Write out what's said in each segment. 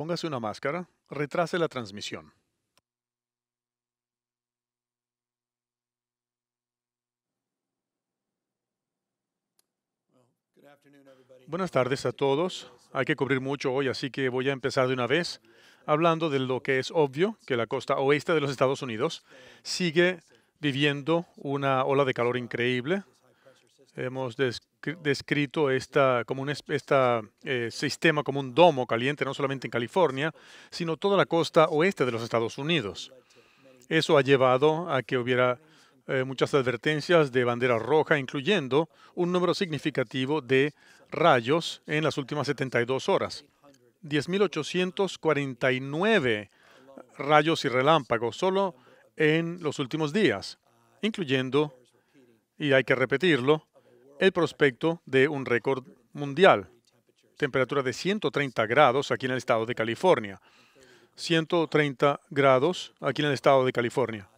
póngase una máscara, retrase la transmisión. Buenas tardes a todos. Hay que cubrir mucho hoy, así que voy a empezar de una vez hablando de lo que es obvio, que la costa oeste de los Estados Unidos sigue viviendo una ola de calor increíble. Hemos descrito este como un eh, sistema como un domo caliente, no solamente en California, sino toda la costa oeste de los Estados Unidos. Eso ha llevado a que hubiera eh, muchas advertencias de bandera roja, incluyendo un número significativo de rayos en las últimas 72 horas. 10.849 rayos y relámpagos solo en los últimos días, incluyendo, y hay que repetirlo, el prospecto de un récord mundial, temperatura de 130 grados aquí en el estado de California. 130 grados aquí en el estado de California,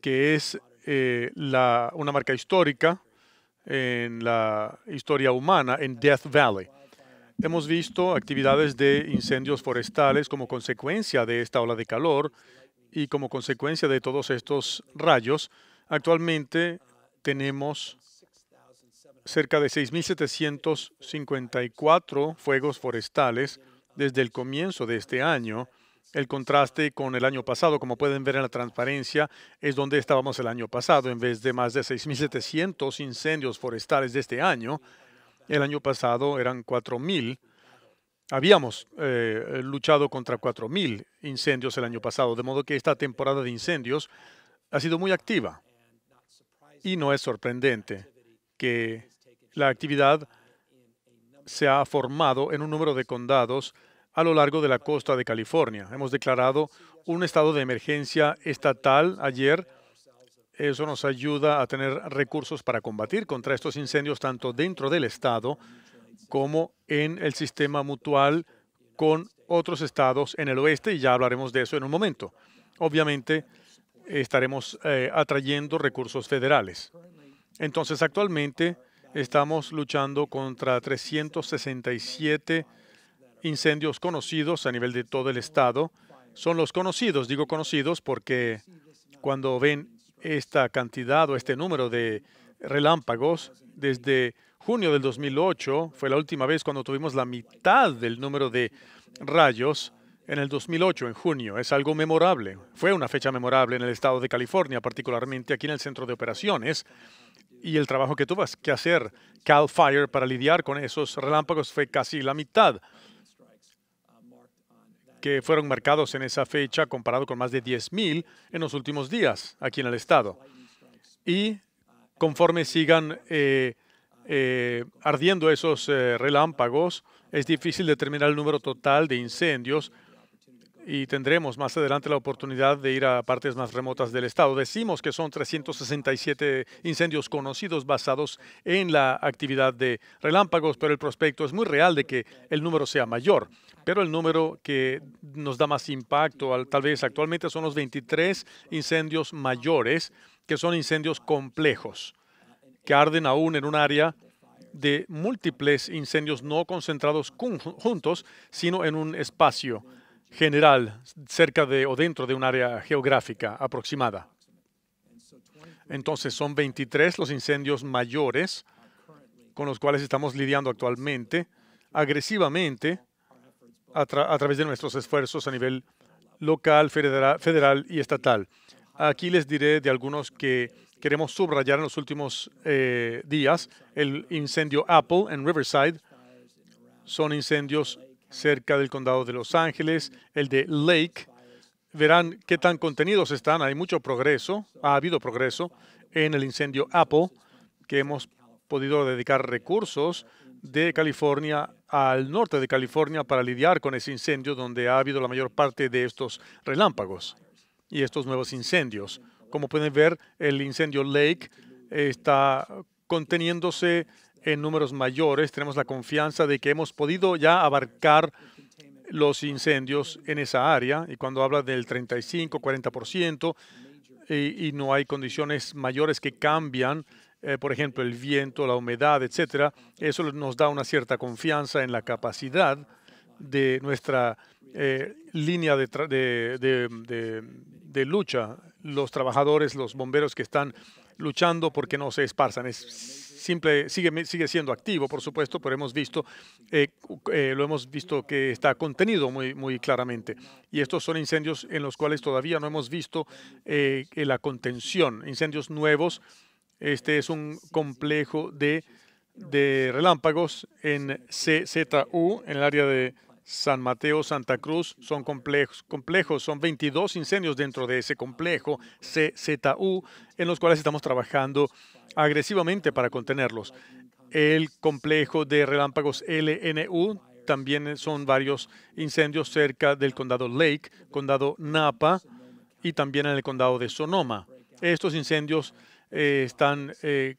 que es eh, una marca histórica en la historia humana en Death Valley. Hemos visto actividades de incendios forestales como consecuencia de esta ola de calor y como consecuencia de todos estos rayos. Actualmente tenemos cerca de 6.754 fuegos forestales desde el comienzo de este año. El contraste con el año pasado, como pueden ver en la transparencia, es donde estábamos el año pasado. En vez de más de 6.700 incendios forestales de este año, el año pasado eran 4.000. Habíamos eh, luchado contra 4.000 incendios el año pasado, de modo que esta temporada de incendios ha sido muy activa. Y no es sorprendente que la actividad se ha formado en un número de condados a lo largo de la costa de California. Hemos declarado un estado de emergencia estatal ayer. Eso nos ayuda a tener recursos para combatir contra estos incendios tanto dentro del estado como en el sistema mutual con otros estados en el oeste y ya hablaremos de eso en un momento. Obviamente estaremos eh, atrayendo recursos federales. Entonces, actualmente Estamos luchando contra 367 incendios conocidos a nivel de todo el estado. Son los conocidos, digo conocidos porque cuando ven esta cantidad o este número de relámpagos, desde junio del 2008 fue la última vez cuando tuvimos la mitad del número de rayos en el 2008, en junio. Es algo memorable. Fue una fecha memorable en el estado de California, particularmente aquí en el centro de operaciones y el trabajo que tuvo que hacer Cal Fire para lidiar con esos relámpagos fue casi la mitad que fueron marcados en esa fecha comparado con más de 10.000 en los últimos días aquí en el estado. Y conforme sigan eh, eh, ardiendo esos eh, relámpagos, es difícil determinar el número total de incendios y tendremos más adelante la oportunidad de ir a partes más remotas del estado. Decimos que son 367 incendios conocidos basados en la actividad de relámpagos, pero el prospecto es muy real de que el número sea mayor. Pero el número que nos da más impacto, tal vez actualmente, son los 23 incendios mayores, que son incendios complejos, que arden aún en un área de múltiples incendios no concentrados juntos, sino en un espacio general cerca de o dentro de un área geográfica aproximada. Entonces son 23 los incendios mayores con los cuales estamos lidiando actualmente agresivamente a, través de nuestros esfuerzos a nivel local, federal, y estatal. Aquí les diré de algunos que queremos subrayar en los últimos eh, días. El incendio Apple en Riverside son incendios cerca del condado de Los Ángeles, el de Lake. Verán qué tan contenidos están. Hay mucho progreso, ha habido progreso en el incendio Apple, que hemos podido dedicar recursos de California al norte de California para lidiar con ese incendio donde ha habido la mayor parte de estos relámpagos y estos nuevos incendios. Como pueden ver, el incendio Lake está conteniéndose en números mayores, tenemos la confianza de que hemos podido ya abarcar los incendios en esa área. Y cuando habla del 35, 40%, y, y no hay condiciones mayores que cambian, eh, por ejemplo, el viento, la humedad, etcétera, eso nos da una cierta confianza en la capacidad de nuestra eh, línea de, lucha. Los trabajadores, los bomberos que están luchando porque no se esparzan sigue, sigue siendo activo, por supuesto, pero hemos visto, eh, eh, lo hemos visto que está contenido muy, muy claramente. Y estos son incendios en los cuales todavía no hemos visto eh, la contención, incendios nuevos. Este es un complejo de, de relámpagos en CZU, en el área de San Mateo, Santa Cruz son complejos, complejos, son 22 incendios dentro de ese complejo CZU en los cuales estamos trabajando agresivamente para contenerlos. El complejo de relámpagos LNU también son varios incendios cerca del condado Lake, condado Napa y también en el condado de Sonoma. Estos incendios eh, están eh,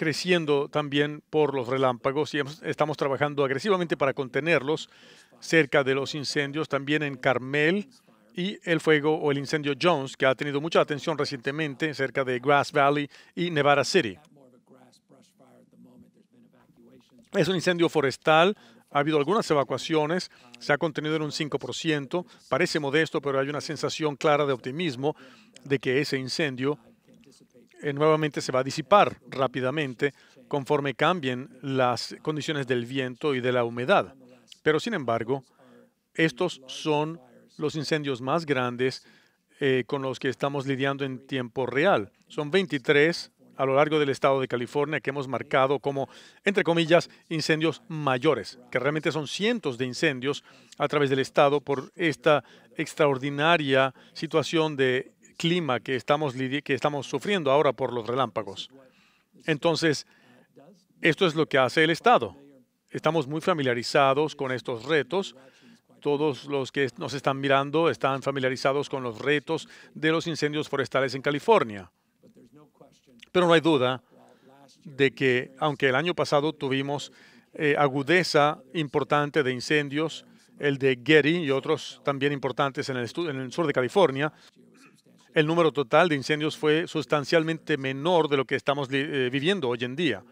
creciendo también por los relámpagos y estamos trabajando agresivamente para contenerlos cerca de los incendios, también en Carmel y el fuego o el incendio Jones, que ha tenido mucha atención recientemente cerca de Grass Valley y Nevada City. Es un incendio forestal, ha habido algunas evacuaciones, se ha contenido en un 5%, parece modesto, pero hay una sensación clara de optimismo de que ese incendio eh, nuevamente se va a disipar rápidamente conforme cambien las condiciones del viento y de la humedad. Pero sin embargo, estos son los incendios más grandes eh, con los que estamos lidiando en tiempo real. Son 23 a lo largo del estado de California que hemos marcado como, entre comillas, incendios mayores, que realmente son cientos de incendios a través del estado por esta extraordinaria situación de clima que estamos, que estamos sufriendo ahora por los relámpagos. Entonces, esto es lo que hace el Estado. Estamos muy familiarizados con estos retos. Todos los que nos están mirando están familiarizados con los retos de los incendios forestales en California. Pero no hay duda de que, aunque el año pasado tuvimos eh, agudeza importante de incendios, el de Getty y otros también importantes en el sur de California, el número total de incendios fue sustancialmente menor de lo que estamos eh, viviendo hoy en día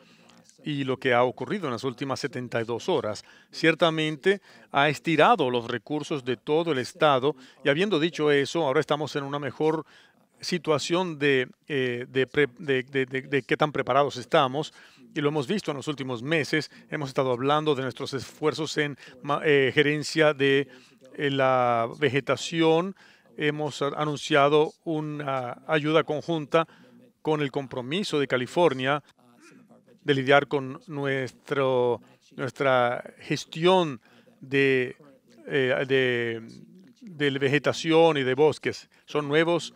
y lo que ha ocurrido en las últimas 72 horas. Ciertamente ha estirado los recursos de todo el Estado y habiendo dicho eso, ahora estamos en una mejor situación de, eh, qué tan preparados estamos y lo hemos visto en los últimos meses. Hemos estado hablando de nuestros esfuerzos en eh, gerencia de la vegetación, hemos anunciado una ayuda conjunta con el compromiso de California de lidiar con nuestro, nuestra gestión de, eh, de, vegetación y de bosques. Son nuevos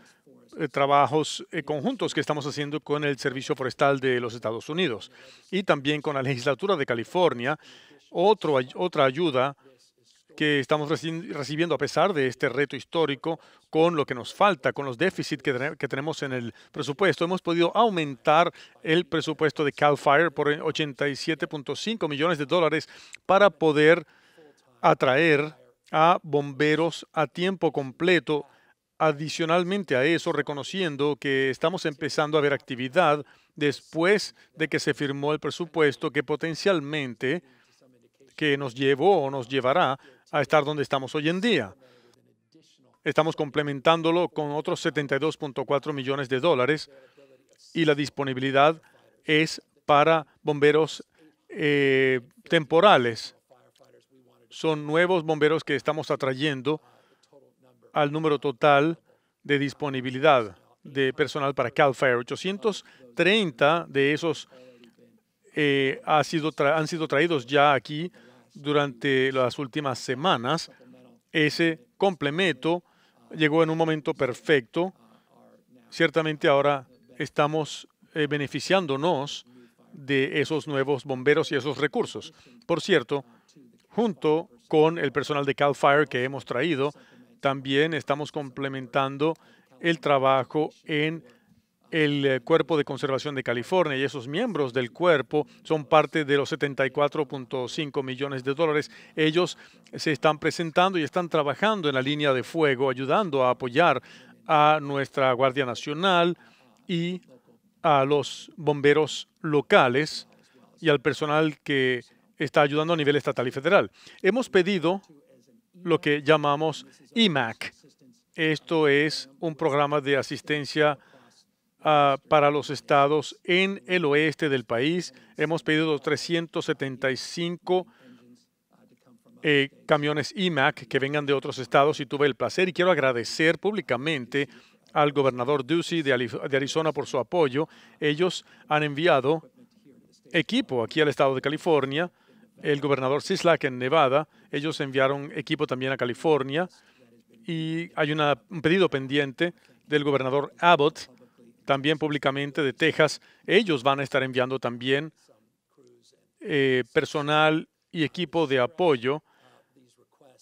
eh, trabajos eh, conjuntos que estamos haciendo con el Servicio Forestal de los Estados Unidos y también con la legislatura de California. otra ayuda que estamos recibiendo a pesar de este reto histórico, con lo que nos falta, con los déficits que, tenemos en el presupuesto. Hemos podido aumentar el presupuesto de Cal Fire por 87.5 e, millones de dólares para poder atraer a bomberos a tiempo completo. Adicionalmente a eso, reconociendo que estamos empezando a ver actividad después de que se firmó el presupuesto que potencialmente que nos llevó o nos llevará a estar donde estamos hoy en día. Estamos complementándolo con otros 72.4 millones de dólares y la disponibilidad es para bomberos eh, temporales. Son nuevos bomberos que estamos atrayendo al número total de disponibilidad de personal para Cal Fire. 830 de esos eh, ha sido han sido traídos ya aquí durante las últimas semanas. Ese complemento llegó en un momento perfecto. Ciertamente ahora estamos eh, beneficiándonos de esos nuevos bomberos y esos recursos. Por cierto, junto con el personal de Cal Fire que hemos traído, también estamos complementando el trabajo en el eh, Cuerpo de Conservación de California y esos miembros del cuerpo son parte de los 74.5 millones de dólares. Ellos se están presentando y están trabajando en la línea de fuego, ayudando a apoyar a nuestra Guardia Nacional y a los bomberos locales y al personal que está ayudando a nivel estatal y federal. Hemos pedido lo que llamamos IMAC. Esto es un programa de asistencia Ah, para los estados en el oeste del país. Hemos pedido 375 eh, camiones IMAC que vengan de otros estados y tuve el placer y quiero agradecer públicamente al gobernador Ducey de Arizona por su apoyo. Ellos han enviado equipo aquí al estado de California, el gobernador Sislak en Nevada, ellos enviaron equipo también a California y hay una, un pedido pendiente del gobernador Abbott también públicamente de Texas, ellos van a estar enviando también eh, personal y equipo de apoyo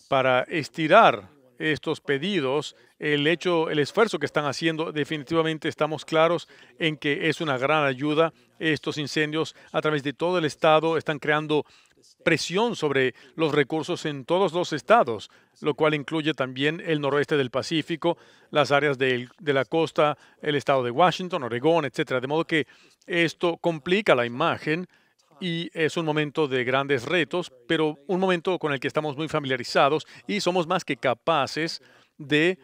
para estirar estos pedidos. El hecho, el esfuerzo que están haciendo, definitivamente estamos claros en que es una gran ayuda. Estos incendios a través de todo el estado están creando presión sobre los recursos en todos los estados, lo cual incluye también el noroeste del Pacífico, las áreas de, la costa, el estado de Washington, Oregón, etcétera. De modo que esto complica la imagen y es un momento de grandes retos, pero un momento con el que estamos muy familiarizados y somos más que capaces de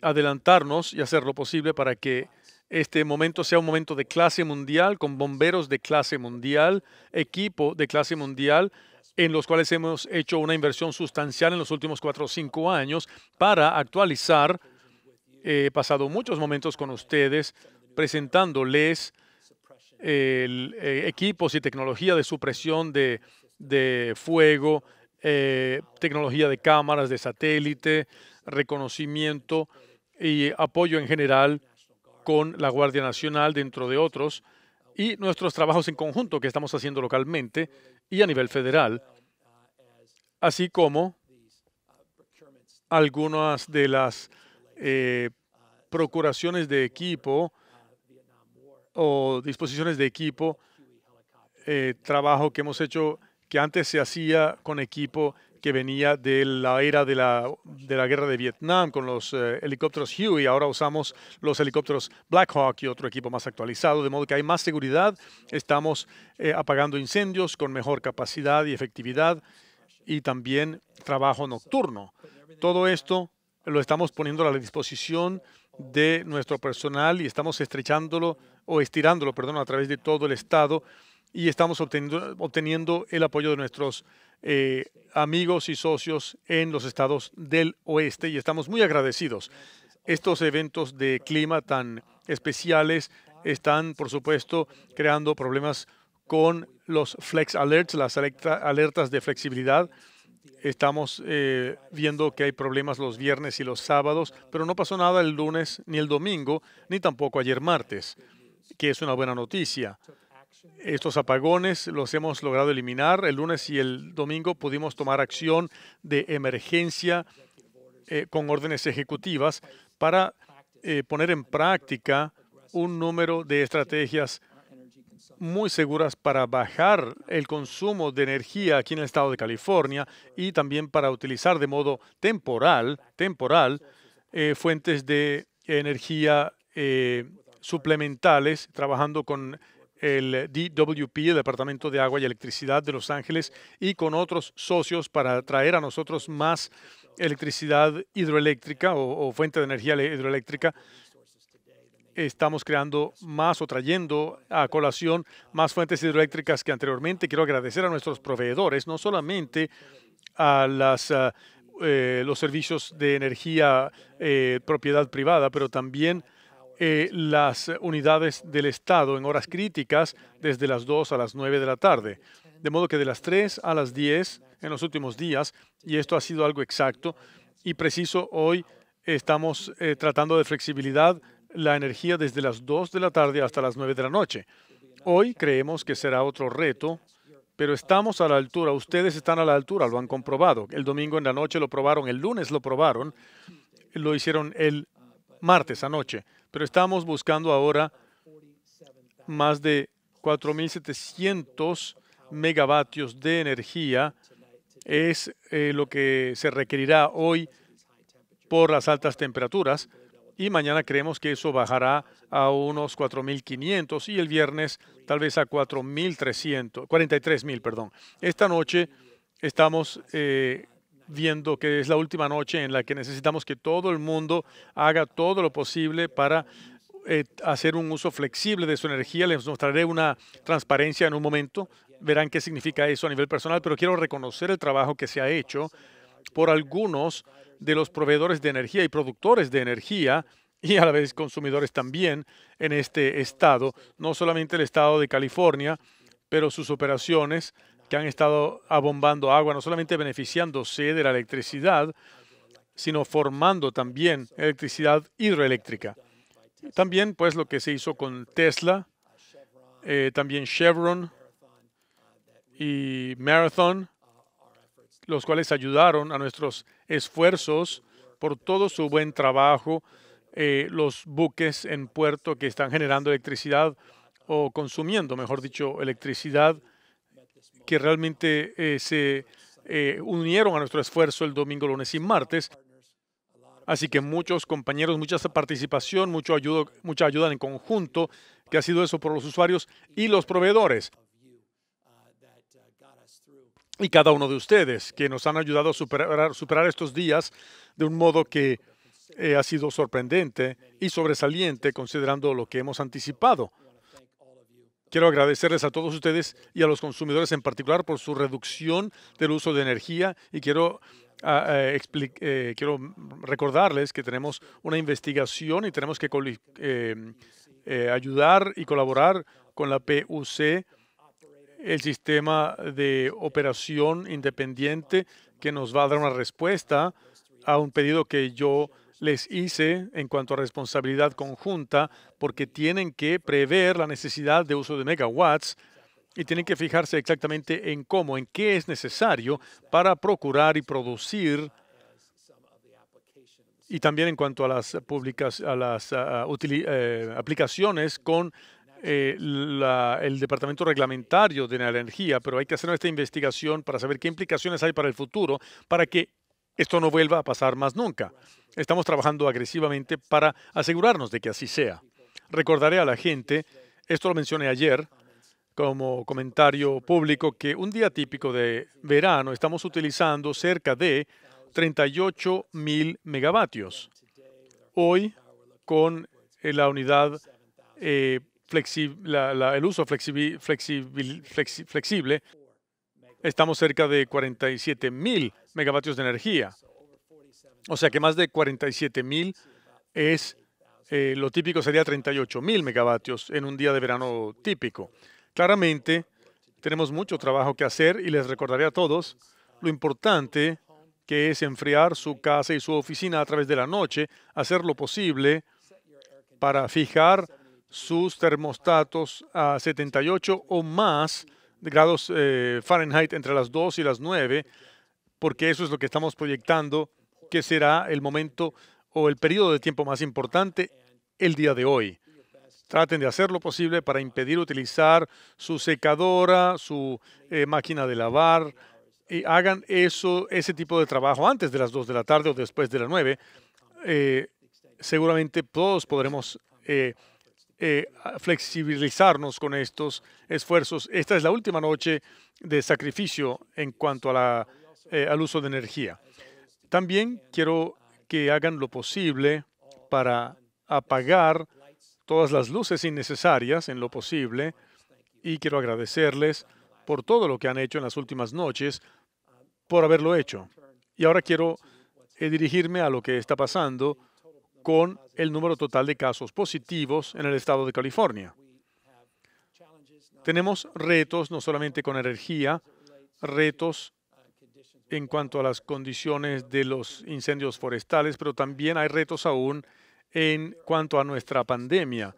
adelantarnos y hacer lo posible para que este momento sea un momento de clase mundial, con bomberos de clase mundial, equipo de clase mundial, en los cuales hemos hecho una inversión sustancial en los últimos cuatro o cinco años para actualizar. He eh, pasado muchos momentos con ustedes presentándoles eh, equipos y tecnología de supresión de, de fuego, eh, tecnología de cámaras, de satélite, reconocimiento y apoyo en general con la Guardia Nacional, dentro de otros, y nuestros trabajos en conjunto que estamos haciendo localmente y a nivel federal, así como algunas de las eh, procuraciones de equipo o disposiciones de equipo, eh, trabajo que hemos hecho que antes se hacía con equipo que venía de la era de la, guerra de Vietnam con los eh, helicópteros Huey. Ahora usamos los helicópteros Black Hawk y otro equipo más actualizado, de modo que hay más seguridad. Estamos eh, apagando incendios con mejor capacidad y efectividad y también trabajo nocturno. Todo esto lo estamos poniendo a la disposición de nuestro personal y estamos estrechándolo o estirándolo, perdón, a través de todo el Estado y estamos obteniendo, el apoyo de nuestros eh, amigos y socios en los estados del oeste y estamos muy agradecidos. Estos eventos de clima tan especiales están, por supuesto, creando problemas con los flex alerts, las alertas de flexibilidad. Estamos eh, viendo que hay problemas los viernes y los sábados, pero no pasó nada el lunes ni el domingo, ni tampoco ayer martes, que es una buena noticia. Estos apagones los hemos logrado eliminar. El lunes y el domingo pudimos tomar acción de emergencia eh, con órdenes ejecutivas para eh, poner en práctica un número de estrategias muy seguras para bajar el consumo de energía aquí en el estado de California y también para utilizar de modo temporal, temporal eh, fuentes de energía suplementales, trabajando con el DWP, el Departamento de Agua y Electricidad de Los Ángeles, y con otros socios para traer a nosotros más electricidad hidroeléctrica o, fuente de energía hidroeléctrica. Estamos creando más o trayendo a colación más fuentes hidroeléctricas que anteriormente. Quiero agradecer a nuestros proveedores, no solamente a las eh, los servicios de energía eh, propiedad privada, pero también eh, las unidades del Estado en horas críticas desde las 2 a las 9 de la tarde. De modo que de las 3 a las 10 en los últimos días, y esto ha sido algo exacto y preciso, hoy estamos eh, tratando de flexibilidad la energía desde las 2 de la tarde hasta las 9 de la noche. Hoy creemos que será otro reto, pero estamos a la altura, ustedes están a la altura, lo han comprobado. El domingo en la noche lo probaron, el lunes lo probaron, lo hicieron el martes anoche. Pero estamos buscando ahora más de 4.700 megavatios de energía. Es eh, lo que se requerirá hoy por las altas temperaturas. Y mañana creemos que eso bajará a unos 4.500 y el viernes tal vez a 4.300, 43.000, perdón. Esta noche estamos eh, viendo que es la última noche en la que necesitamos que todo el mundo haga todo lo posible para eh, hacer un uso flexible de su energía. Les mostraré una transparencia en un momento. Verán qué significa eso a nivel personal, pero quiero reconocer el trabajo que se ha hecho por algunos de los proveedores de energía y productores de energía y a la vez consumidores también en este estado, no solamente el estado de California, pero sus operaciones que han estado abombando agua, no solamente beneficiándose de la electricidad, sino formando también electricidad hidroeléctrica. También, pues, lo que se hizo con Tesla, eh, también Chevron y Marathon, los cuales ayudaron a nuestros esfuerzos por todo su buen trabajo, eh, los buques en puerto que están generando electricidad o consumiendo, mejor dicho, electricidad que realmente eh, se eh, unieron a nuestro esfuerzo el domingo, lunes y martes. Así que muchos compañeros, mucha participación, mucho mucha ayuda en conjunto, que ha sido eso por los usuarios y los proveedores. Y cada uno de ustedes que nos han ayudado a superar, superar estos días de un modo que eh, ha sido sorprendente y sobresaliente considerando lo que hemos anticipado. Quiero agradecerles a todos ustedes y a los consumidores en particular por su reducción del uso de energía y quiero ah, eh, eh, quiero recordarles que tenemos una investigación y tenemos que eh, ayudar y colaborar con la PUC, el sistema de operación independiente que nos va a dar una respuesta a un pedido que yo les hice en cuanto a responsabilidad conjunta, porque tienen que prever la necesidad de uso de megawatts y tienen que fijarse exactamente en cómo, en qué es necesario para procurar y producir y también en cuanto a las, ah, ah, eh, aplicaciones con eh, el Departamento Reglamentario de la Energía, pero hay que hacer esta investigación para saber qué implicaciones hay para el futuro, para que esto no vuelva a pasar más nunca. Estamos trabajando agresivamente para asegurarnos de que así sea. Recordaré a la gente, esto lo mencioné ayer como comentario público, que un día típico de verano estamos utilizando cerca de 38 mil megavatios. Hoy, con eh, la unidad eh, el uso flexible, estamos cerca de 47 mil megavatios de energía. O sea que más de 47 mil es, eh, lo típico sería 38 mil megavatios en un día de verano típico. Claramente, tenemos mucho trabajo que hacer y les recordaré a todos lo importante que es enfriar su casa y su oficina a través de la noche, hacer lo posible para fijar sus termostatos a 78 o más grados eh, Fahrenheit entre las 2 y las 9, porque eso es lo que estamos proyectando que será el momento o el periodo de tiempo más importante el día de hoy. Traten de hacer lo posible para impedir utilizar su secadora, su eh, máquina de lavar, y hagan eso, ese tipo de trabajo antes de las 2 de la tarde o después de las 9. Eh, seguramente todos podremos eh, flexibilizarnos con estos esfuerzos. Esta es la última noche de sacrificio en cuanto a eh, al uso de energía. También quiero que hagan lo posible para apagar todas las luces innecesarias en lo posible y quiero agradecerles por todo lo que han hecho en las últimas noches, por haberlo hecho. Y ahora quiero eh, dirigirme a lo que está pasando con el número total de casos positivos en el estado de California. Tenemos retos no solamente con energía, retos en cuanto a las condiciones de los incendios forestales, pero también hay retos aún en cuanto a nuestra pandemia.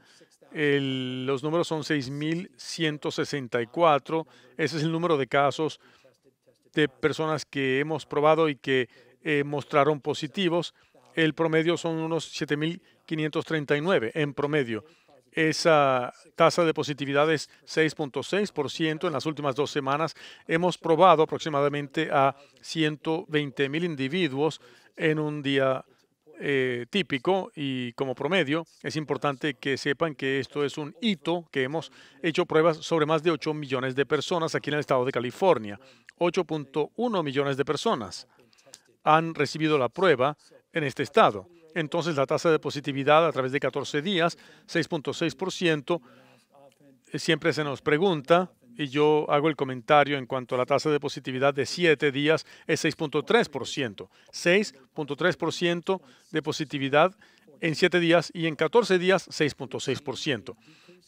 los números son 6.164. Ese es el número de casos de personas que hemos probado y que eh, mostraron positivos el promedio son unos 7.539 en promedio. Esa tasa de positividad es 6.6% en las últimas dos semanas. Hemos probado aproximadamente a 120.000 individuos en un día eh, típico y como promedio. Es importante que sepan que esto es un hito, que hemos hecho pruebas sobre más de 8 millones de personas aquí en el estado de California. 8.1 millones de personas han recibido la prueba en este estado. Entonces, la tasa de positividad a través de 14 días, 6.6%, eh, siempre se nos pregunta, y yo hago el comentario en cuanto a la tasa de positividad de 7 días, es 6.3%. 6.3% de positividad en 7 días y en 14 días 6.6%.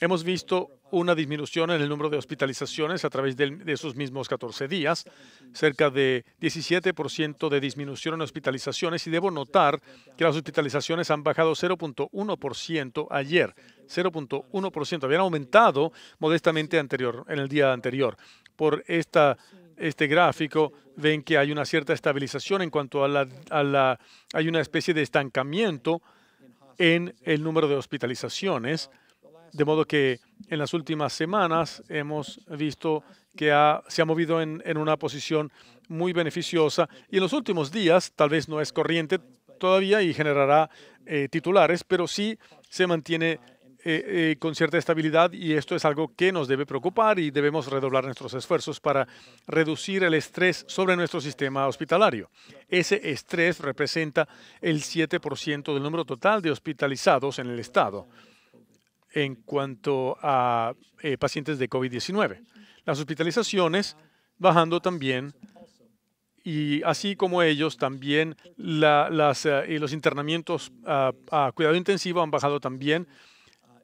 Hemos visto una disminución en el número de hospitalizaciones a través de, esos mismos 14 días, cerca de 17% de disminución en hospitalizaciones y debo notar que las hospitalizaciones han bajado 0.1% ayer, 0.1%, habían aumentado modestamente anterior, en el día anterior. Por esta, este gráfico ven que hay una cierta estabilización en cuanto a la, a la hay una especie de estancamiento en el número de hospitalizaciones de modo que en las últimas semanas hemos visto que se ha movido en, una posición muy beneficiosa y en los últimos días, tal vez no es corriente todavía y generará eh, titulares, pero sí se mantiene eh, eh, con cierta estabilidad y esto es algo que nos debe preocupar y debemos redoblar nuestros esfuerzos para reducir el estrés sobre nuestro sistema hospitalario. Ese estrés representa el 7% del número total de hospitalizados en el estado en cuanto a eh, pacientes de COVID-19. Las hospitalizaciones bajando también y así como ellos también las, eh, los internamientos a cuidado intensivo han bajado también.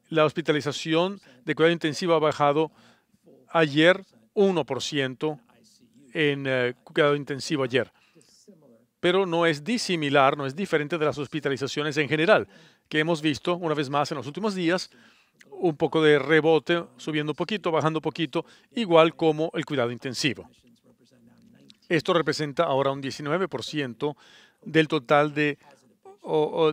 La hospitalización de cuidado intensivo ha bajado ayer 1% en eh, cuidado intensivo ayer. Pero no es disimilar, no es diferente de las hospitalizaciones en general que hemos visto una vez más en los últimos días un poco de rebote, subiendo un poquito, bajando un poquito, igual como el cuidado intensivo. Esto representa ahora un 19% del total de,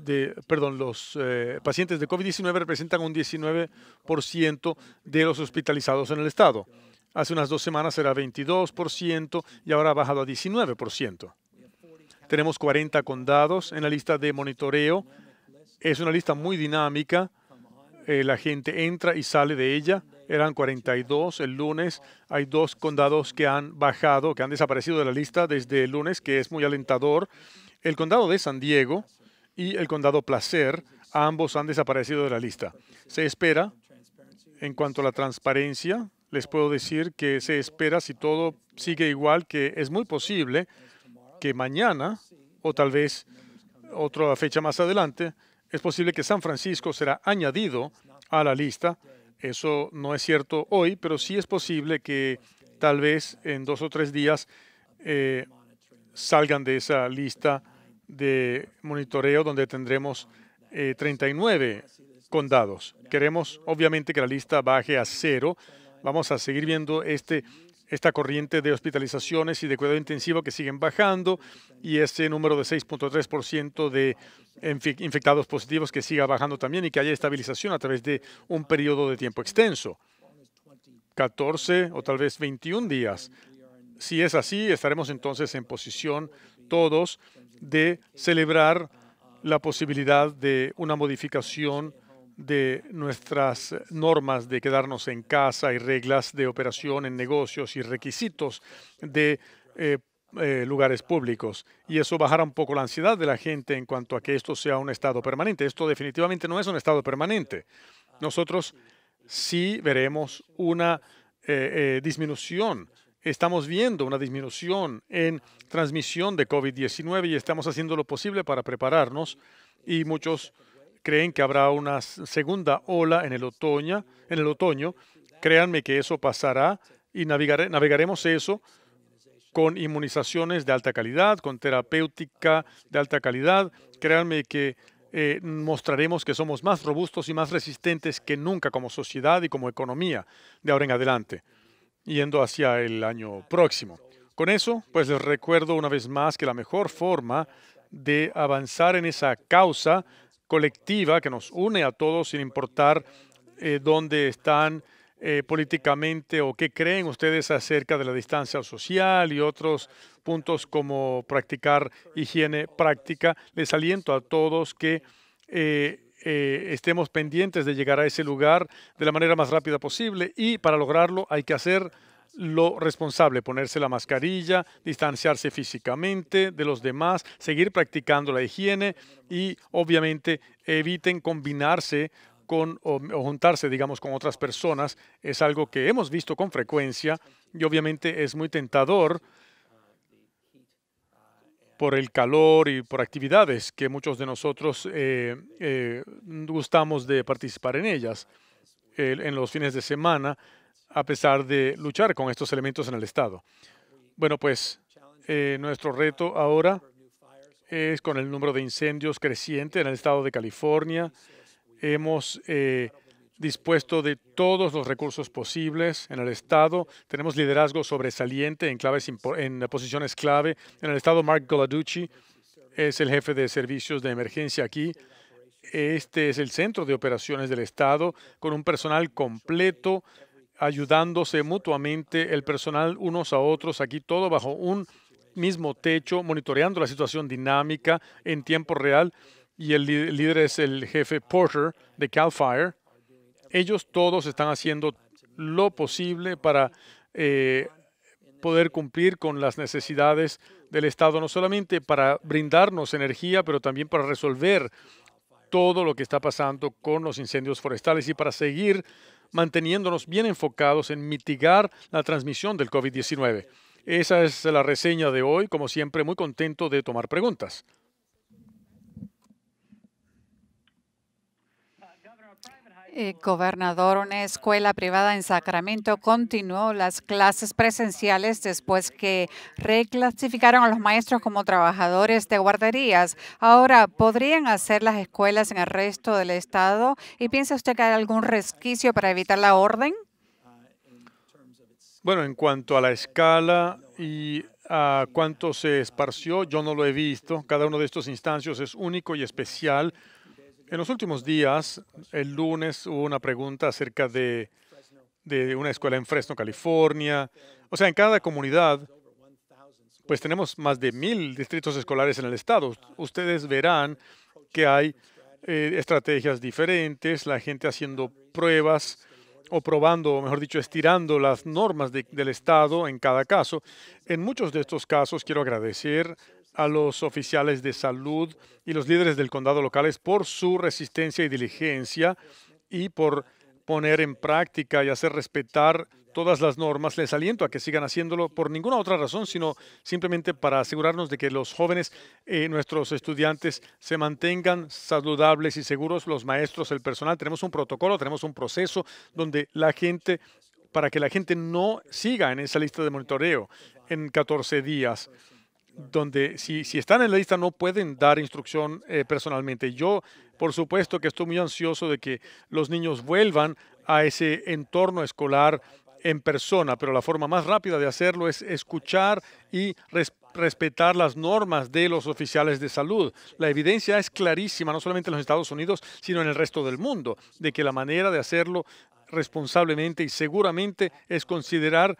de perdón, los eh, pacientes de COVID-19 representan un 19% de los hospitalizados en el estado. Hace unas dos semanas era 22% y ahora ha bajado a 19%. Tenemos 40 condados en la lista de monitoreo. Es una lista muy dinámica eh, la gente entra y sale de ella. Eran 42 el lunes. Hay dos condados que han bajado, que han desaparecido de la lista desde el lunes, que es muy alentador. El condado de San Diego y el condado Placer, ambos han desaparecido de la lista. Se espera, en cuanto a la transparencia, les puedo decir que se espera, si todo sigue igual, que es muy posible que mañana o tal vez otra fecha más adelante, es posible que San Francisco será añadido a la lista. Eso no es cierto hoy, pero sí es posible que tal vez en dos o tres días eh, salgan de esa lista de monitoreo donde tendremos 39 eh, condados. Queremos obviamente que la lista baje a cero. Vamos a seguir viendo este esta corriente de hospitalizaciones y de cuidado intensivo que siguen bajando y ese número de 6.3% de infectados positivos que siga bajando también y que haya estabilización a través de un periodo de tiempo extenso, 14 o tal vez 21 días. Si es así, estaremos entonces en posición todos de celebrar la posibilidad de una modificación de nuestras normas de quedarnos en casa y reglas de operación en negocios y requisitos de eh, eh, lugares públicos. Y eso bajará un poco la ansiedad de la gente en cuanto a que esto sea un estado permanente. Esto definitivamente no es un estado permanente. Nosotros sí veremos una eh, disminución. Estamos viendo una disminución en transmisión de COVID-19 y estamos haciendo lo posible para prepararnos y muchos creen que habrá una segunda ola en el otoño, en el otoño. Créanme que eso pasará y navegaremos eso con inmunizaciones de alta calidad, con terapéutica de alta calidad. Créanme que eh, mostraremos que somos más robustos y más resistentes que nunca como sociedad y como economía de ahora en adelante, yendo hacia el año próximo. Con eso, pues les recuerdo una vez más que la mejor forma de avanzar en esa causa colectiva que nos une a todos sin importar eh, dónde están eh, políticamente o qué creen ustedes acerca de la distancia social y otros puntos como practicar higiene práctica. Les aliento a todos que eh, estemos pendientes de llegar a ese lugar de la manera más rápida posible y para lograrlo hay que hacer lo responsable, ponerse la mascarilla, distanciarse físicamente de los demás, seguir practicando la higiene y obviamente eviten combinarse con o, juntarse, digamos, con otras personas. Es algo que hemos visto con frecuencia y obviamente es muy tentador por el calor y por actividades que muchos de nosotros eh, eh, gustamos de participar en ellas. Eh, en los fines de semana a pesar de luchar con estos elementos en el Estado. Bueno, pues eh, nuestro reto ahora es con el número de incendios creciente en el Estado de California. Hemos eh, dispuesto de todos los recursos posibles en el Estado. Tenemos liderazgo sobresaliente en, claves en posiciones clave. En el Estado, Mark Goladucci es el jefe de servicios de emergencia aquí. Este es el centro de operaciones del Estado con un personal completo ayudándose mutuamente el personal unos a otros, aquí todo bajo un mismo techo, monitoreando la situación dinámica en tiempo real. Y el líder es el jefe Porter de Cal Fire. Ellos todos están haciendo lo posible para eh, poder cumplir con las necesidades del Estado, no solamente para brindarnos energía, pero también para resolver todo lo que está pasando con los incendios forestales y para seguir manteniéndonos bien enfocados en mitigar la transmisión del COVID-19. Esa es la reseña de hoy, como siempre muy contento de tomar preguntas. Eh, gobernador, una escuela privada en Sacramento continuó las clases presenciales después que reclasificaron a los maestros como trabajadores de guarderías. Ahora, ¿podrían hacer las escuelas en el resto del estado? ¿Y piensa usted que hay algún resquicio para evitar la orden? Bueno, en cuanto a la escala y a cuánto se esparció, yo no lo he visto. Cada uno de estos instancias es único y especial en los últimos días, el lunes hubo una pregunta acerca de, una escuela en Fresno, California. O sea, en cada comunidad, pues tenemos más de mil distritos escolares en el estado. Ustedes verán que hay eh, estrategias diferentes, la gente haciendo pruebas o probando, o mejor dicho, estirando las normas del Estado en cada caso. En muchos de estos casos quiero agradecer a los oficiales de salud y los líderes del condado locales por su resistencia y diligencia y por poner en práctica y hacer respetar todas las normas. Les aliento a que sigan haciéndolo por ninguna otra razón, sino simplemente para asegurarnos de que los jóvenes, eh, nuestros estudiantes, se mantengan saludables y seguros, los maestros, el personal. Tenemos un protocolo, tenemos un proceso donde la gente, para que la gente no siga en esa lista de monitoreo en 14 días donde si, si están en la lista no pueden dar instrucción eh, personalmente. Yo, por supuesto, que estoy muy ansioso de que los niños vuelvan a ese entorno escolar en persona, pero la forma más rápida de hacerlo es escuchar y respetar las normas de los oficiales de salud. La evidencia es clarísima, no solamente en los Estados Unidos, sino en el resto del mundo, de que la manera de hacerlo responsablemente y seguramente es considerar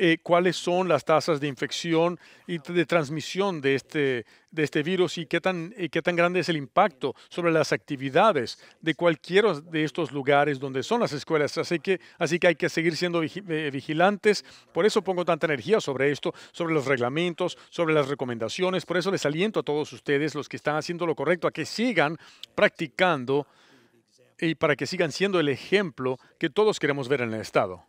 eh, cuáles son las tasas de infección y de transmisión de este, de este virus y qué, tan, qué tan grande es el impacto sobre las actividades de cualquiera de estos lugares donde son las escuelas. Así que, así que hay que seguir siendo eh, vigilantes. Por eso pongo tanta energía sobre esto, sobre los reglamentos, sobre las recomendaciones. Por eso les aliento a todos ustedes, los que están haciendo lo correcto, a que sigan practicando y para que sigan siendo el ejemplo que todos queremos ver en el Estado.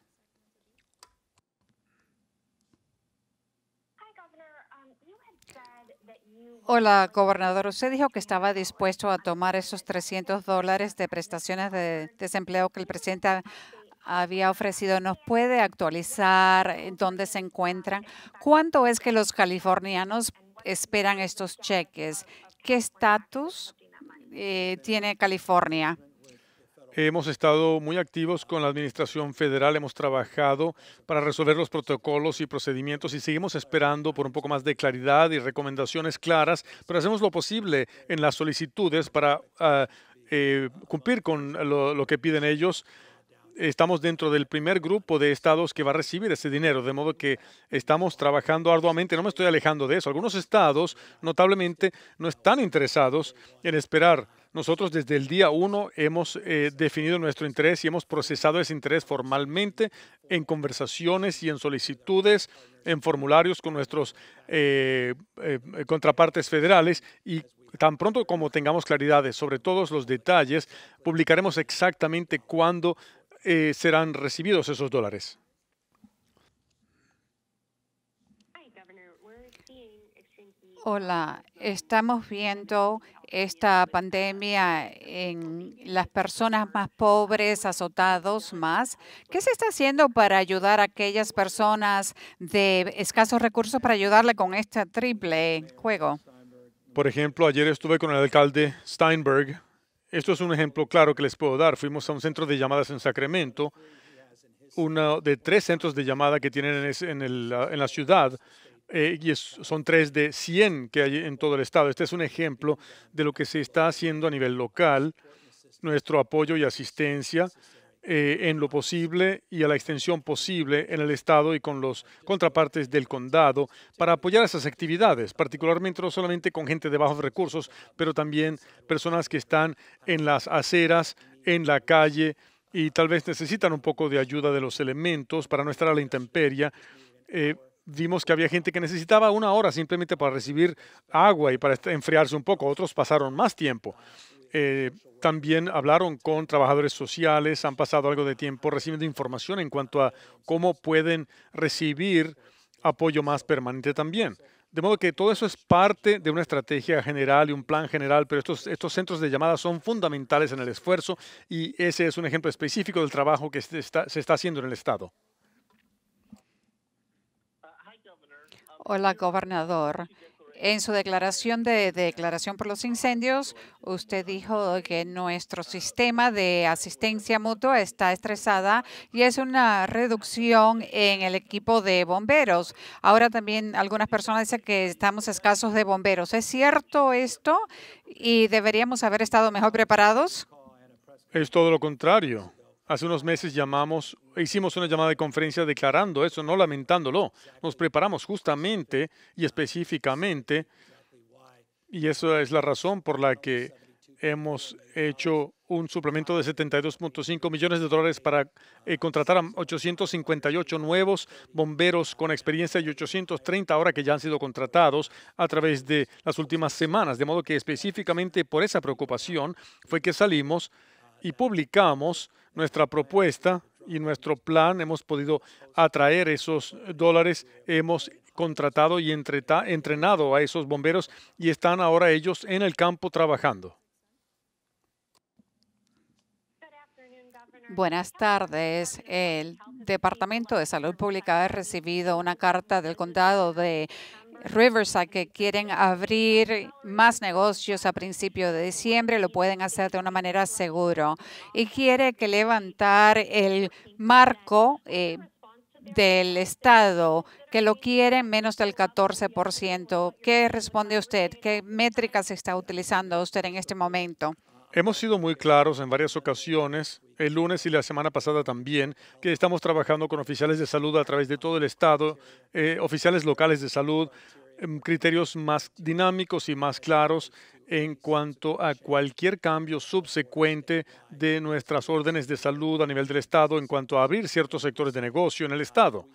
Hola, gobernador. Usted dijo que estaba dispuesto a tomar esos 300 dólares de prestaciones de desempleo que el presidente había ofrecido. ¿Nos puede actualizar dónde se encuentran? ¿Cuánto es que los californianos esperan estos cheques? ¿Qué estatus eh, tiene California? Hemos estado muy activos con la Administración Federal, hemos trabajado para resolver los protocolos y procedimientos y seguimos esperando por un poco más de claridad y recomendaciones claras, pero hacemos lo posible en las solicitudes para ah, eh, cumplir con lo que piden ellos estamos dentro del primer grupo de estados que va a recibir ese dinero, de modo que estamos trabajando arduamente, no me estoy alejando de eso. Algunos estados notablemente no están interesados en esperar nosotros desde el día uno hemos eh, definido nuestro interés y hemos procesado ese interés formalmente en conversaciones y en solicitudes, en formularios con nuestros eh, eh, contrapartes federales y tan pronto como tengamos claridades sobre todos los detalles, publicaremos exactamente cuándo serán recibidos esos dólares. Hola, estamos viendo esta pandemia en las personas más pobres, azotados más. ¿Qué se está haciendo para ayudar a aquellas personas de escasos recursos para ayudarle con este triple juego? Por ejemplo, ayer estuve con el alcalde Steinberg. Esto es un ejemplo claro que les puedo dar. Fuimos a un centro de llamadas en Sacramento, uno de tres centros de llamada que tienen en, en la ciudad eh, y son tres de 100 que hay en todo el estado. Este es un ejemplo de lo que se está haciendo a nivel local, nuestro apoyo y asistencia eh, en lo posible y a la extensión posible en el estado y con los contrapartes del condado para apoyar esas actividades, particularmente no solamente con gente de bajos recursos, pero también personas que están en las aceras, en la calle y tal vez necesitan un poco de ayuda de los elementos para no estar a la intemperie. Eh, vimos que había gente que necesitaba una hora simplemente para recibir agua y para enfriarse un poco. Otros pasaron más tiempo. Eh, también hablaron con trabajadores sociales, han pasado algo de tiempo recibiendo información en cuanto a cómo pueden recibir apoyo más permanente también. De modo que todo eso es parte de una estrategia general y un plan general, pero estos, estos centros de llamadas son fundamentales en el esfuerzo y ese es un ejemplo específico del trabajo que se está haciendo en el Estado. Hola, gobernador. En su declaración de, declaración por los incendios, usted dijo que nuestro sistema de asistencia mutua está estresada y es una reducción en el equipo de bomberos. Ahora también algunas personas dicen que estamos escasos de bomberos. ¿Es cierto esto? ¿Y deberíamos haber estado mejor preparados? Es todo lo contrario. Hace unos meses llamamos, hicimos una llamada de conferencia declarando eso, no lamentándolo. Nos preparamos justamente y específicamente, y esa es la razón por la que hemos hecho un suplemento de 72.5 millones de dólares para eh, contratar a 858 nuevos bomberos con experiencia y 830 ahora que ya han sido contratados a través de las últimas semanas. De modo que específicamente por esa preocupación fue que salimos y publicamos nuestra propuesta y nuestro plan, hemos podido atraer esos dólares, hemos contratado y entrenado a esos bomberos y están ahora ellos en el campo trabajando. Buenas tardes. El Departamento de Salud Pública ha recibido una carta del condado de Riverside que quieren abrir más negocios a principios de diciembre, lo pueden hacer de una manera segura y quiere que levantar el marco eh, del Estado que lo quieren menos del 14%. ¿Qué responde usted? ¿Qué métricas está utilizando usted en este momento? Hemos sido muy claros en varias ocasiones, el lunes y la semana pasada también, que estamos trabajando con oficiales de salud a través de todo el Estado, eh, oficiales locales de salud, em, criterios más dinámicos y más claros en cuanto a cualquier cambio subsecuente de nuestras órdenes de salud a nivel del Estado en cuanto a abrir ciertos sectores de negocio en el Estado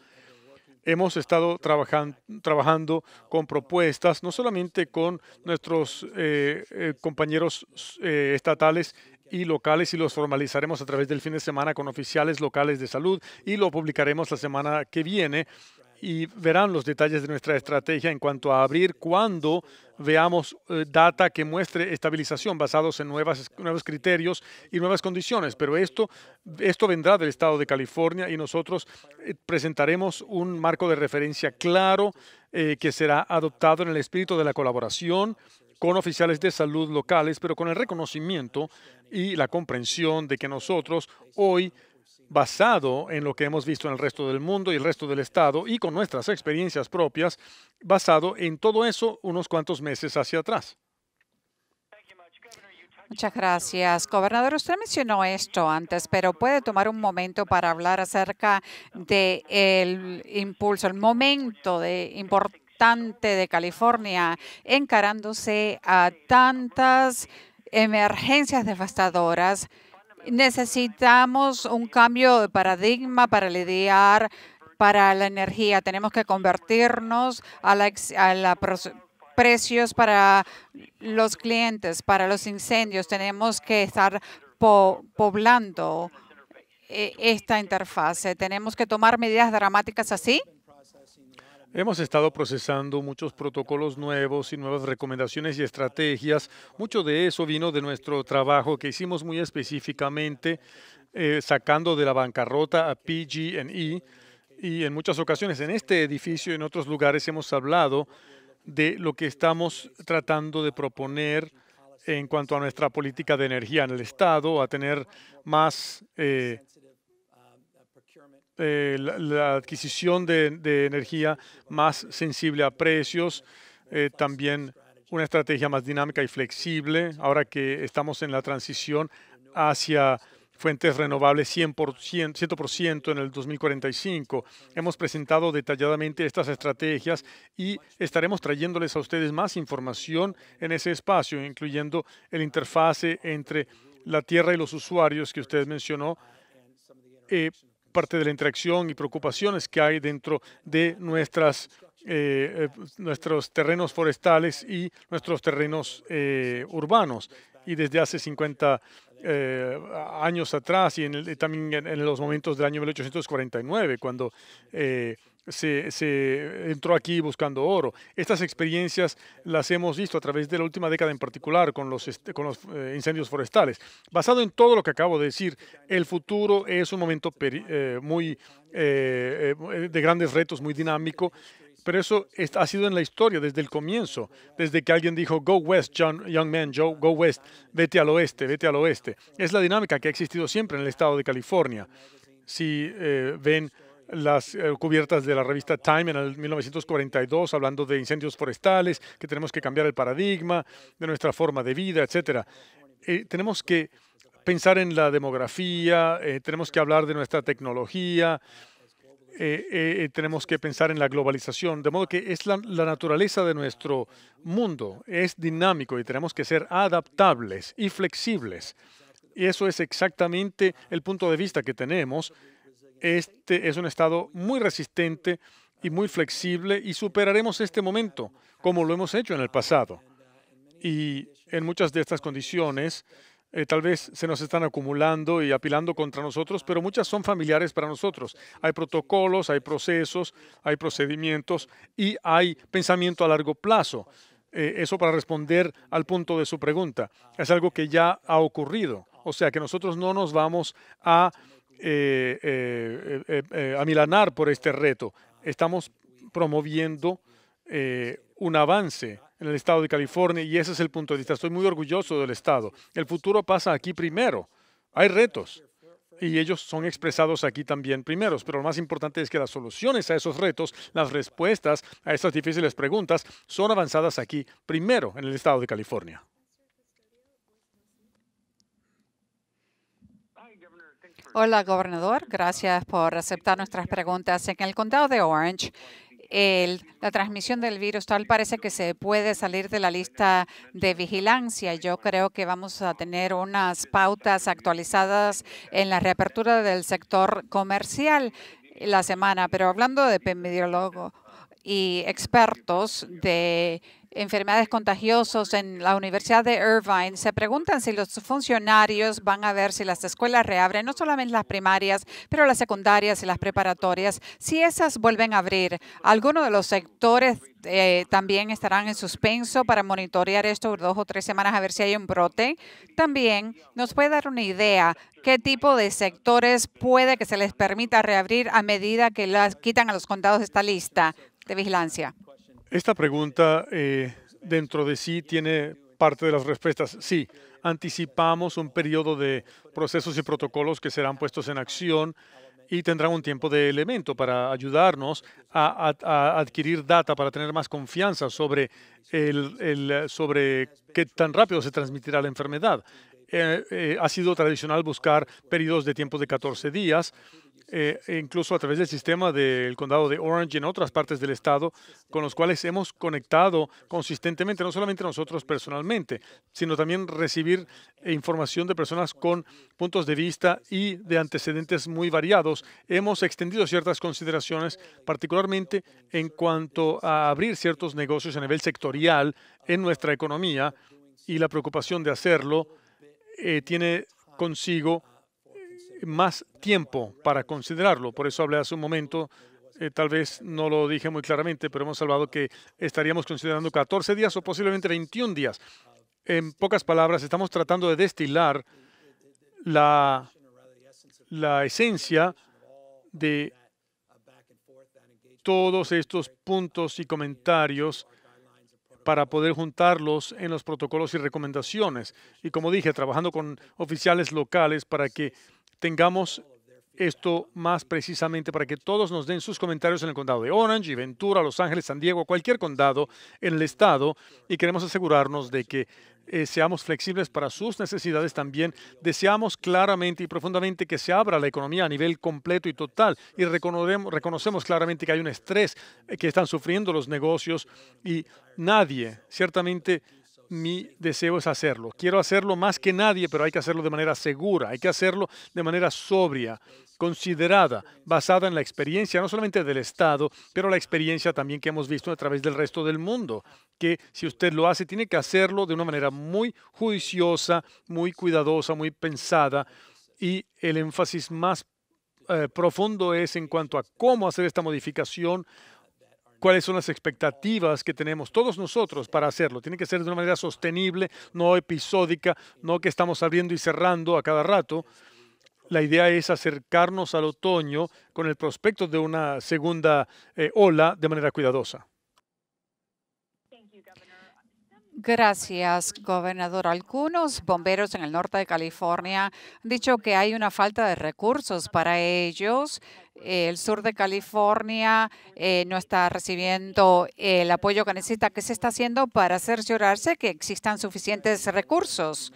hemos estado trabajando con propuestas, no solamente con nuestros eh, eh, compañeros eh, estatales y locales y los formalizaremos a través del fin de semana con oficiales locales de salud y lo publicaremos la semana que viene y verán los detalles de nuestra estrategia en cuanto a abrir cuando veamos eh, data que muestre estabilización basados en nuevas, nuevos criterios y nuevas condiciones. Pero esto, esto vendrá del estado de California y nosotros eh, presentaremos un marco de referencia claro eh, que será adoptado en el espíritu de la colaboración con oficiales de salud locales, pero con el reconocimiento y la comprensión de que nosotros hoy basado en lo que hemos visto en el resto del mundo y el resto del Estado y con nuestras experiencias propias, basado en todo eso unos cuantos meses hacia atrás. Muchas gracias. Gobernador, usted mencionó esto antes, pero puede tomar un momento para hablar acerca del impulso, el momento de importante de California encarándose a tantas emergencias devastadoras Necesitamos un cambio de paradigma para lidiar para la energía. Tenemos que convertirnos a la, precios para los clientes, para los incendios. Tenemos que estar poblando eh, esta interfase. Tenemos que tomar medidas dramáticas así Hemos estado procesando muchos protocolos nuevos y nuevas recomendaciones y estrategias. Mucho de eso vino de nuestro trabajo que hicimos muy específicamente eh, sacando de la bancarrota a PG&E y en muchas ocasiones en este edificio y en otros lugares hemos hablado de lo que estamos tratando de proponer en cuanto a nuestra política de energía en el Estado, a tener más eh, la, adquisición de, energía más sensible a precios, eh, también una estrategia más dinámica y flexible, ahora que estamos en la transición hacia fuentes renovables 100%, en el 2045. Hemos presentado detalladamente estas estrategias y estaremos trayéndoles a ustedes más información en ese espacio, incluyendo el interfase entre la tierra y los usuarios que usted mencionó, eh, parte de la interacción y preocupaciones que hay dentro de nuestras, eh, eh, nuestros terrenos forestales y nuestros terrenos eh, urbanos y desde hace 50 eh, años atrás y también en, los momentos del año 1849, cuando eh, se, entró aquí buscando oro. Estas experiencias las hemos visto a través de la última década en particular con los, este, con los eh, incendios forestales. Basado en todo lo que acabo de decir, el futuro es un momento muy de grandes retos, muy dinámico. Pero eso ha sido en la historia desde el comienzo, desde que alguien dijo, go west, John, young man, Joe, go west, vete al oeste, vete al oeste. Es la dinámica que ha existido siempre en el estado de California. Si eh, ven las eh, cubiertas de la revista Time en el 1942, hablando de incendios forestales, que tenemos que cambiar el paradigma de nuestra forma de vida, etcétera. Eh, tenemos que pensar en la demografía, tenemos que hablar de nuestra tecnología, eh, eh, eh, tenemos que pensar en la globalización, de modo que es la, naturaleza de nuestro mundo, es dinámico y tenemos que ser adaptables y flexibles. Y eso es exactamente el punto de vista que tenemos. Este es un estado muy resistente y muy flexible y superaremos este momento como lo hemos hecho en el pasado. Y en muchas de estas condiciones eh, tal vez se nos están acumulando y apilando contra nosotros, pero muchas son familiares para nosotros. Hay protocolos, hay procesos, hay procedimientos y hay pensamiento a largo plazo. Eh, eso para responder al punto de su pregunta. Es algo que ya ha ocurrido. O sea que nosotros no nos vamos a eh, eh amilanar por este reto. Estamos promoviendo un avance en el estado de California y ese es el punto de vista. Estoy muy orgulloso del estado. El futuro pasa aquí primero. Hay retos y ellos son expresados aquí también primeros, pero lo más importante es que las soluciones a esos retos, las respuestas a estas difíciles preguntas son avanzadas aquí primero en el estado de California. Hola, gobernador. Gracias por aceptar nuestras preguntas. En el condado de Orange la transmisión del virus tal parece que se puede salir de la lista de vigilancia. Yo creo que vamos a tener unas pautas actualizadas en la reapertura del sector comercial la semana. Pero hablando de epidemiólogos y expertos de enfermedades contagiosas en la Universidad de Irvine se preguntan si los funcionarios van a ver si las escuelas reabren, no solamente las primarias, pero las secundarias y las preparatorias, si esas vuelven a abrir. Algunos de los sectores eh, también estarán en suspenso para monitorear esto por dos o tres semanas a ver si hay un brote. También nos puede dar una idea qué tipo de sectores puede que se les permita reabrir a medida que las quitan a los condados esta lista de vigilancia. Esta pregunta eh, dentro de sí tiene parte de las respuestas. Sí, anticipamos un periodo de procesos y protocolos que serán puestos en acción y tendrán un tiempo de elemento para ayudarnos a, adquirir data, para tener más confianza sobre, el, sobre qué tan rápido se transmitirá la enfermedad. Eh, eh, ha sido tradicional buscar periodos de tiempo de 14 días eh, incluso a través del sistema del condado de Orange y en otras partes del estado, con los cuales hemos conectado consistentemente, no solamente nosotros personalmente, sino también recibir información de personas con puntos de vista y de antecedentes muy variados. Hemos extendido ciertas consideraciones, particularmente en cuanto a abrir ciertos negocios a nivel sectorial en nuestra economía y la preocupación de hacerlo eh, tiene consigo más tiempo para considerarlo. Por eso hablé hace un momento, eh, tal vez no lo dije muy claramente, pero hemos hablado que estaríamos considerando 14 días o posiblemente 21 días. En pocas palabras, estamos tratando de destilar la, la esencia de todos estos puntos y comentarios para poder juntarlos en los protocolos y recomendaciones. Y como dije, trabajando con oficiales locales para que tengamos esto más precisamente para que todos nos den sus comentarios en el condado de Orange y Ventura, Los Ángeles, San Diego, cualquier condado en el estado y queremos asegurarnos de que eh, seamos flexibles para sus necesidades también. Deseamos claramente y profundamente que se abra la economía a nivel completo y total y reconocemos claramente que hay un estrés eh, que están sufriendo los negocios y nadie ciertamente mi deseo es hacerlo. Quiero hacerlo más que nadie, pero hay que hacerlo de manera segura, hay que hacerlo de manera sobria, considerada, basada en la experiencia no solamente del Estado, pero la experiencia también que hemos visto a través del resto del mundo, que si usted lo hace, tiene que hacerlo de una manera muy juiciosa, muy cuidadosa, muy pensada, y el énfasis más eh, profundo es en cuanto a cómo hacer esta modificación cuáles son las expectativas que tenemos todos nosotros para hacerlo. Tiene que ser de una manera sostenible, no episódica, no que estamos abriendo y cerrando a cada rato. La idea es acercarnos al otoño con el prospecto de una segunda eh, ola de manera cuidadosa. Gracias, gobernador. Algunos bomberos en el norte de California han dicho que hay una falta de recursos para ellos. El sur de California eh, no está recibiendo el apoyo que necesita. ¿Qué se está haciendo para cerciorarse que existan suficientes recursos?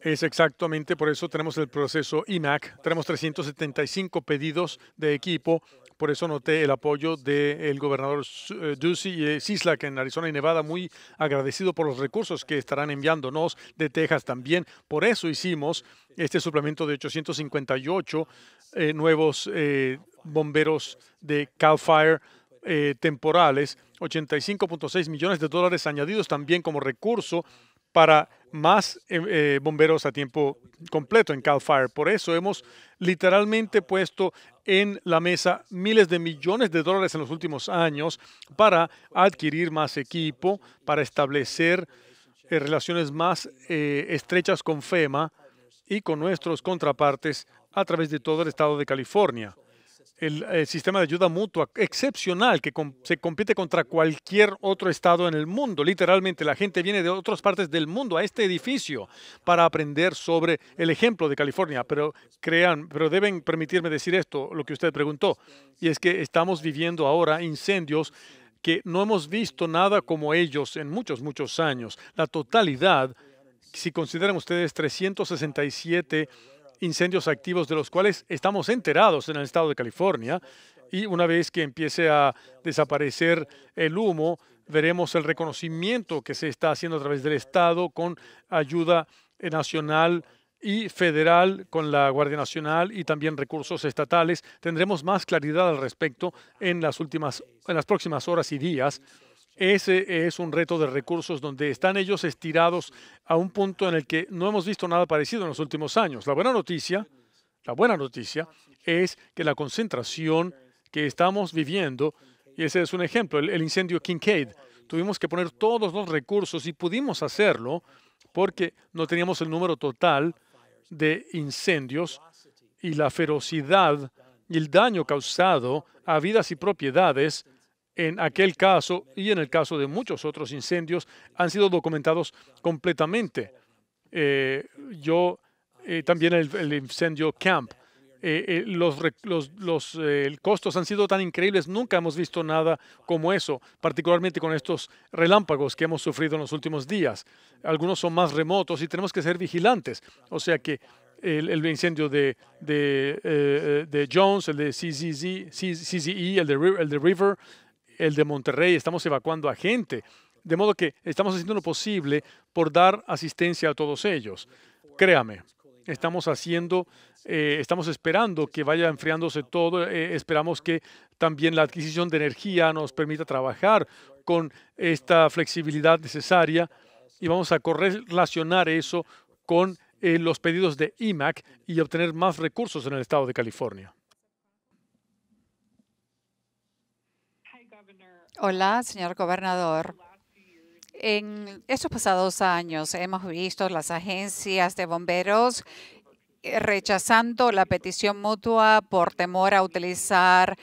Es exactamente por eso tenemos el proceso IMAC. Tenemos 375 pedidos de equipo por eso noté el apoyo del gobernador eh, Ducey eh, Sislak en Arizona y Nevada, muy agradecido por los recursos que estarán enviándonos de Texas también. Por eso hicimos este suplemento de 858 eh, nuevos bomberos de Cal Fire temporales, 85.6 millones de dólares añadidos también como recurso para más eh, eh, bomberos a tiempo completo en Cal Fire. Por eso hemos literalmente puesto en la mesa miles de millones de dólares en los últimos años para adquirir más equipo, para establecer eh, relaciones más estrechas con FEMA y con nuestros contrapartes a través de todo el estado de California el, eh, sistema de ayuda mutua excepcional que se compite contra cualquier otro estado en el mundo. Literalmente la gente viene de otras partes del mundo a este edificio para aprender sobre el ejemplo de California, pero crean, pero deben permitirme decir esto, lo que usted preguntó, y es que estamos viviendo ahora incendios que no hemos visto nada como ellos en muchos, muchos años. La totalidad, si consideran ustedes 367 incendios activos de los cuales estamos enterados en el estado de California. Y una vez que empiece a desaparecer el humo, veremos el reconocimiento que se está haciendo a través del Estado con ayuda nacional y federal con la Guardia Nacional y también recursos estatales. Tendremos más claridad al respecto en las últimas en las próximas horas y días ese es un reto de recursos donde están ellos estirados a un punto en el que no hemos visto nada parecido en los últimos años. La buena noticia, la buena noticia es que la concentración que estamos viviendo, y ese es un ejemplo, el, incendio incendio Kincaid, tuvimos que poner todos los recursos y pudimos hacerlo porque no teníamos el número total de incendios y la ferocidad y el daño causado a vidas y propiedades en aquel caso y en el caso de muchos otros incendios han sido documentados completamente. Eh, yo eh, también el, incendio Camp. Eh, los, los, costos han sido tan increíbles, nunca hemos visto nada como eso, particularmente con estos relámpagos que hemos sufrido en los últimos días. Algunos son más remotos y tenemos que ser vigilantes. O sea que el, el, incendio de, de, de, Jones, el de CZZ, CZE, el de, el de River, el de Monterrey, estamos evacuando a gente. De modo que estamos haciendo lo posible por dar asistencia a todos ellos. Créame, estamos haciendo, eh, estamos esperando que vaya enfriándose todo. Eh, esperamos que también la adquisición de energía nos permita trabajar con esta flexibilidad necesaria y vamos a correlacionar eso con eh, los pedidos de IMAC y obtener más recursos en el estado de California. Hola, señor gobernador. En estos pasados años hemos visto las agencias de bomberos eh, rechazando la petición mutua por temor a utilizar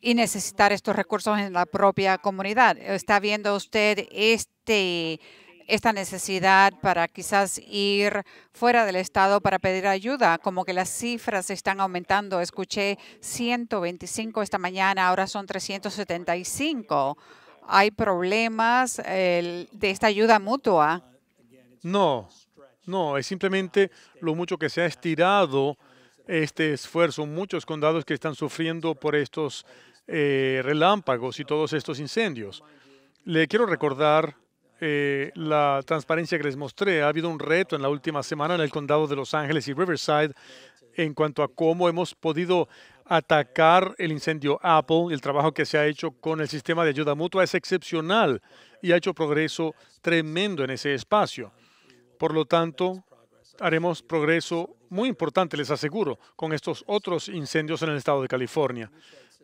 y necesitar estos recursos en la propia comunidad. ¿Está viendo usted este esta necesidad para quizás ir fuera del estado para pedir ayuda, como que las cifras están aumentando. Escuché 125 esta mañana, ahora son 375. ¿Hay problemas de esta ayuda mutua? No, no, es simplemente lo mucho que se ha estirado este esfuerzo. Muchos condados que están sufriendo por estos eh, relámpagos y todos estos incendios. Le quiero recordar eh, la transparencia que les mostré. Ha habido un reto en la última semana en el condado de Los Ángeles y Riverside en cuanto a cómo hemos podido atacar el incendio Apple. El trabajo que se ha hecho con el sistema de ayuda mutua es excepcional y ha hecho progreso tremendo en ese espacio. Por lo tanto, haremos progreso muy importante, les aseguro, con estos otros incendios en el estado de California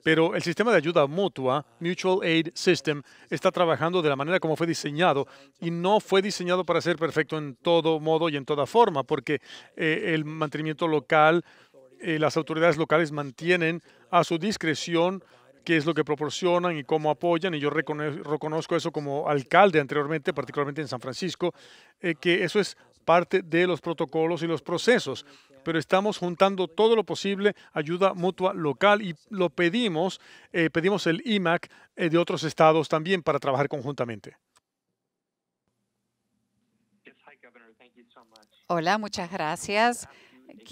pero el sistema de ayuda mutua, Mutual Aid System, está trabajando de la manera como fue diseñado y no fue diseñado para ser perfecto en todo modo y en toda forma, porque eh, el mantenimiento local, eh, las autoridades locales mantienen a su discreción qué es lo que proporcionan y cómo apoyan. Y yo reconozco eso como alcalde anteriormente, particularmente en San Francisco, eh, que eso es parte de los protocolos y los procesos, pero estamos juntando todo lo posible, ayuda mutua local y lo pedimos, eh, pedimos el IMAC eh, de otros estados también para trabajar conjuntamente. Hola, muchas gracias.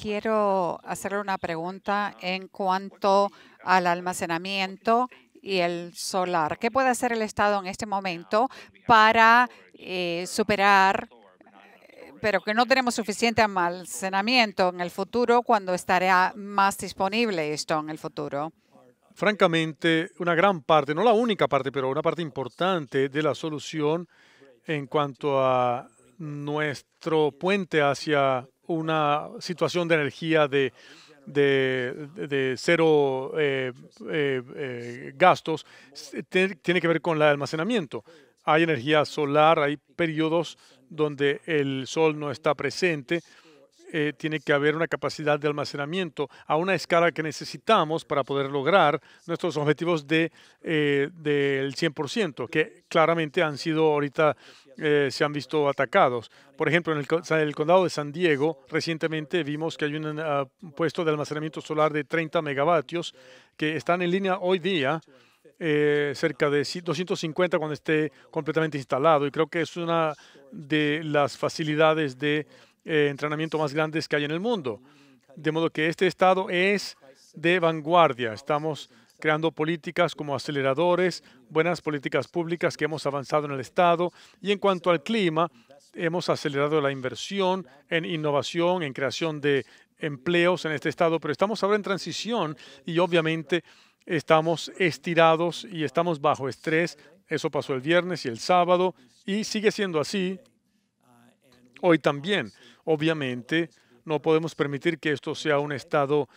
Quiero hacerle una pregunta en cuanto al almacenamiento y el solar. ¿Qué puede hacer el Estado en este momento para eh, superar pero que no tenemos suficiente almacenamiento en el futuro cuando estará más disponible esto en el futuro. Francamente, una gran parte, no la única parte, pero una parte importante de la solución en cuanto a nuestro puente hacia una situación de energía de, de, de cero eh, eh, eh, gastos tiene que ver con el almacenamiento. Hay energía solar, hay periodos donde el sol no está presente, eh, tiene que haber una capacidad de almacenamiento a una escala que necesitamos para poder lograr nuestros objetivos de, eh, del 100%, que claramente han sido ahorita, eh, se han visto atacados. Por ejemplo, en el, condado de San Diego, recientemente vimos que hay un ah, puesto de almacenamiento solar de 30 megavatios que están en línea hoy día eh, cerca de 250 cuando esté completamente instalado. Y creo que es una de las facilidades de eh, entrenamiento más grandes que hay en el mundo. De modo que este estado es de vanguardia. Estamos creando políticas como aceleradores, buenas políticas públicas que hemos avanzado en el Estado. Y en cuanto al clima, hemos acelerado la inversión en innovación, en creación de empleos en este Estado, pero estamos ahora en transición y obviamente estamos estirados y estamos bajo estrés. Eso pasó el viernes y el sábado y sigue siendo así hoy también. Obviamente, no podemos permitir que esto sea un estado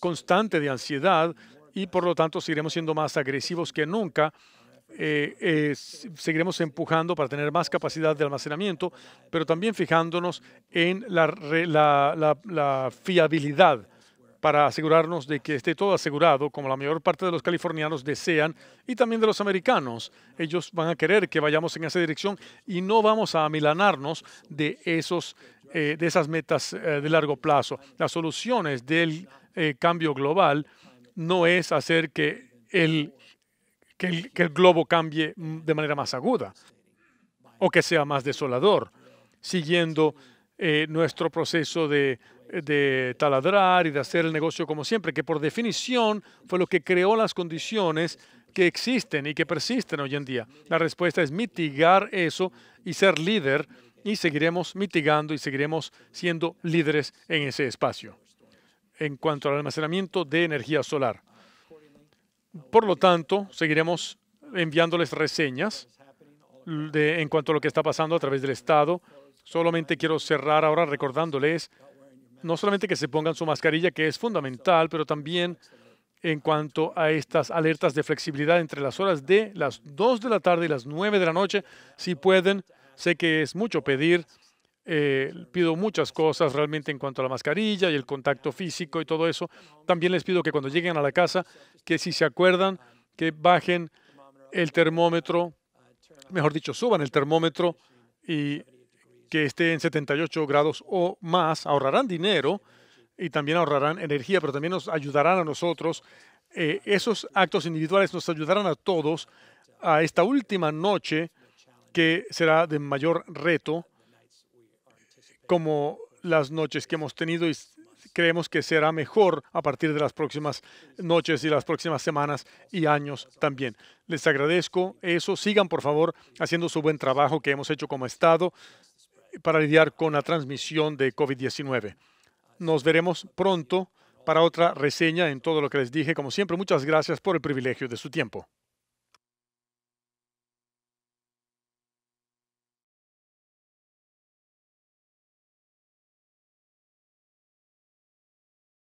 constante de ansiedad y por lo tanto seguiremos siendo más agresivos que nunca. Eh, eh, seguiremos empujando para tener más capacidad de almacenamiento, pero también fijándonos en la, la fiabilidad para asegurarnos de que esté todo asegurado, como la mayor parte de los californianos desean, y también de los americanos. Ellos van a querer que vayamos en esa dirección y no vamos a amilanarnos de, esos, eh, de esas metas eh, de largo plazo. Las soluciones del eh, cambio global no es hacer que el, el, globo cambie mm, de manera más aguda o que sea más desolador, siguiendo nuestro proceso de de taladrar y de hacer el negocio como siempre, que por definición fue lo que creó las condiciones que existen y que persisten hoy en día. La respuesta es mitigar eso y ser líder y seguiremos mitigando y seguiremos siendo líderes en ese espacio en cuanto al almacenamiento de energía solar. Por lo tanto, seguiremos enviándoles reseñas en cuanto a lo que está pasando a través del Estado. Solamente quiero cerrar ahora recordándoles no solamente que se pongan su mascarilla, que es fundamental, pero también en cuanto a estas alertas de flexibilidad entre las horas de las 2 de la tarde y las 9 de la noche, si pueden. Sé que es mucho pedir. Eh, pido muchas cosas realmente en cuanto a la mascarilla y el contacto físico y todo eso. También les pido que cuando lleguen a la casa, que si se acuerdan, que bajen el termómetro, mejor dicho, suban el termómetro y que esté en 78 grados o más, ahorrarán dinero y también ahorrarán energía, pero también nos ayudarán a nosotros. Eh, esos actos individuales nos ayudarán a todos a esta última noche que será de mayor reto, como las noches que hemos tenido y creemos que será mejor a partir de las próximas noches y las próximas semanas y años también. Les agradezco eso. Sigan, por favor, haciendo su buen trabajo que hemos hecho como Estado para lidiar con la transmisión de COVID-19. Nos veremos pronto para otra reseña en todo lo que les dije. Como siempre, muchas gracias por el privilegio de su tiempo.